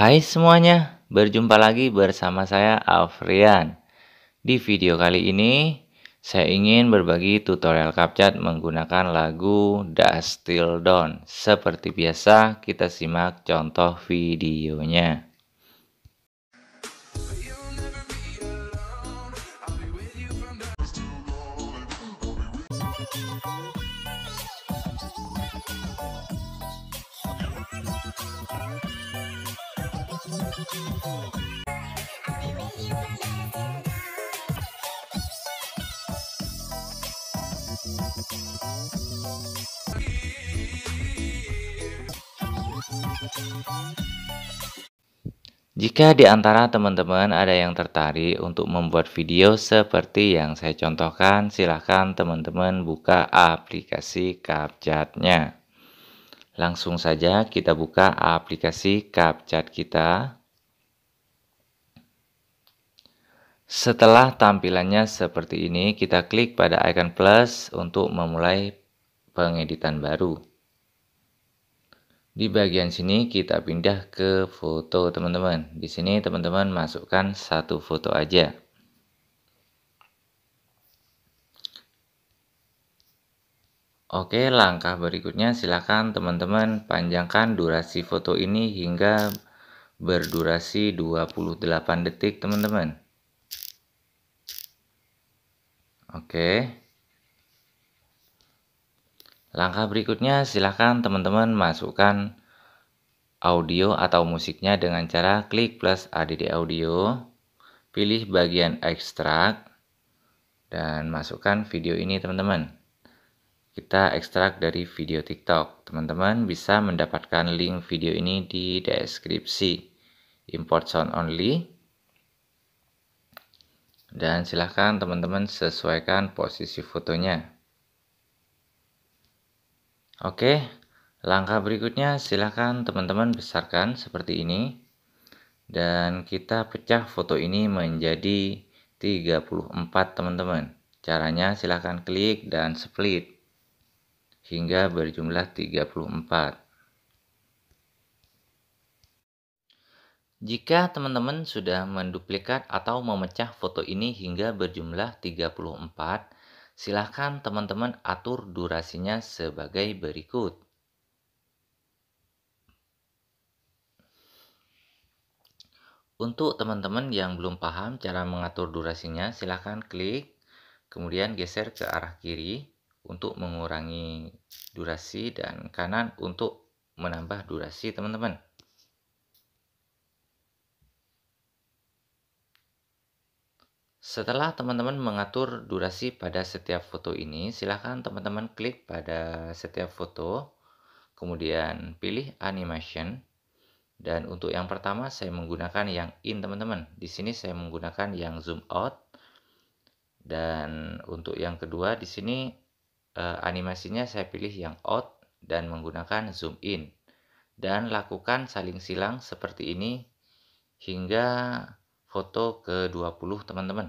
Hai semuanya, berjumpa lagi bersama saya Alfrian. Di video kali ini, saya ingin berbagi tutorial CapCut menggunakan lagu Das Still Don. Seperti biasa, kita simak contoh videonya. Jika di antara teman-teman ada yang tertarik untuk membuat video seperti yang saya contohkan, silahkan teman-teman buka aplikasi CapCut-nya. Langsung saja kita buka aplikasi CapCut kita. Setelah tampilannya seperti ini, kita klik pada icon plus untuk memulai pengeditan baru. Di bagian sini kita pindah ke foto teman-teman. Di sini teman-teman masukkan satu foto aja. Oke, langkah berikutnya silakan teman-teman panjangkan durasi foto ini hingga berdurasi 28 detik teman-teman. Oke. Langkah berikutnya, silahkan teman-teman masukkan audio atau musiknya dengan cara klik plus ADD audio, pilih bagian ekstrak, dan masukkan video ini teman-teman. Kita ekstrak dari video TikTok. Teman-teman bisa mendapatkan link video ini di deskripsi. Import sound only. Dan silahkan teman-teman sesuaikan posisi fotonya. Oke, langkah berikutnya silahkan teman-teman besarkan seperti ini. Dan kita pecah foto ini menjadi 34 teman-teman. Caranya silahkan klik dan split hingga berjumlah 34. Jika teman-teman sudah menduplikat atau memecah foto ini hingga berjumlah 34, Silahkan teman-teman atur durasinya sebagai berikut. Untuk teman-teman yang belum paham cara mengatur durasinya, silahkan klik, kemudian geser ke arah kiri untuk mengurangi durasi dan kanan untuk menambah durasi teman-teman. Setelah teman-teman mengatur durasi pada setiap foto ini, silahkan teman-teman klik pada setiap foto, kemudian pilih animation. Dan untuk yang pertama saya menggunakan yang in teman-teman. Di sini saya menggunakan yang zoom out. Dan untuk yang kedua di sini eh, animasinya saya pilih yang out dan menggunakan zoom in. Dan lakukan saling silang seperti ini hingga foto ke-20 teman-teman.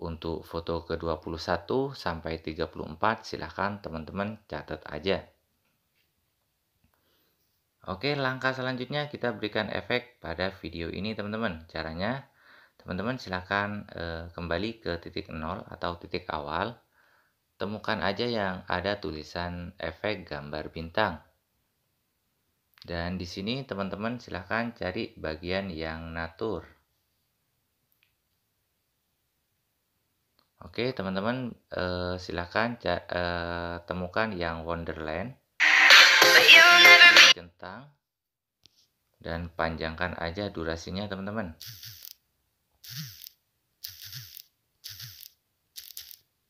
Untuk foto ke-21 sampai 34 silahkan teman-teman catat aja. Oke, langkah selanjutnya kita berikan efek pada video ini teman-teman. Caranya, teman-teman silahkan eh, kembali ke titik nol atau titik awal. Temukan aja yang ada tulisan efek gambar bintang. Dan di sini teman-teman silahkan cari bagian yang natur. Oke, teman-teman uh, eh, silahkan uh, eh, temukan yang Wonderland centang dan panjangkan aja durasinya teman-teman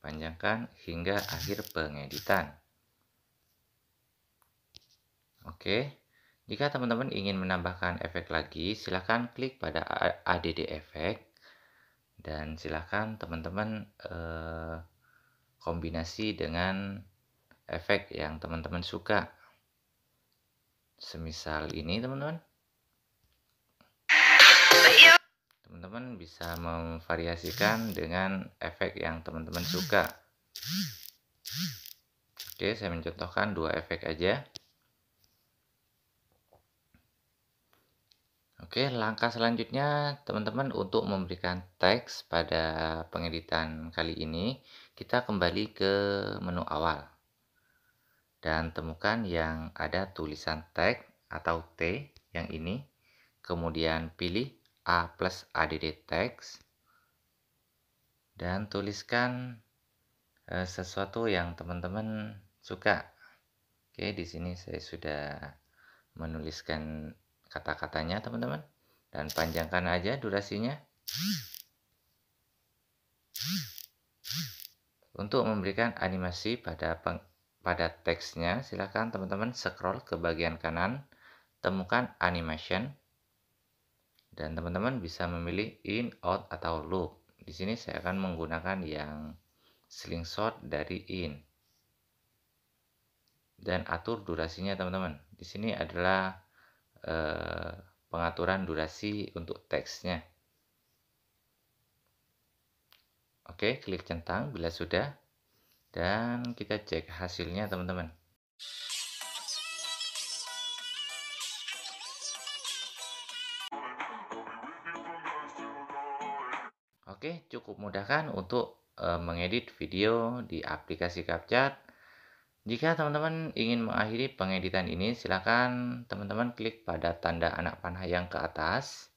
panjangkan hingga akhir pengeditan oke jika teman-teman ingin menambahkan efek lagi silakan klik pada add Effect dan silahkan teman-teman eh, kombinasi dengan efek yang teman-teman suka semisal ini teman-teman teman-teman bisa memvariasikan dengan efek yang teman-teman suka oke saya mencontohkan dua efek aja Oke, langkah selanjutnya teman-teman untuk memberikan teks pada pengeditan kali ini, kita kembali ke menu awal. Dan temukan yang ada tulisan tag atau T yang ini. Kemudian pilih A plus ADD text. Dan tuliskan eh, sesuatu yang teman-teman suka. Oke, di sini saya sudah menuliskan kata-katanya teman-teman dan panjangkan aja durasinya untuk memberikan animasi pada peng, pada teksnya silahkan teman-teman scroll ke bagian kanan temukan animation dan teman-teman bisa memilih in out atau loop di sini saya akan menggunakan yang slingshot dari in dan atur durasinya teman-teman di sini adalah Eh, pengaturan durasi untuk teksnya. Oke, klik centang bila sudah. Dan kita cek hasilnya teman-teman. Oke, cukup mudah kan untuk eh, mengedit video di aplikasi CapCut jika teman-teman ingin mengakhiri pengeditan ini, silakan teman-teman klik pada tanda anak panah yang ke atas.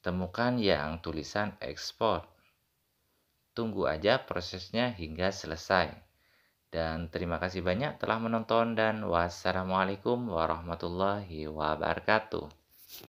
Temukan yang tulisan ekspor. Tunggu aja prosesnya hingga selesai. Dan terima kasih banyak telah menonton dan wassalamualaikum warahmatullahi wabarakatuh.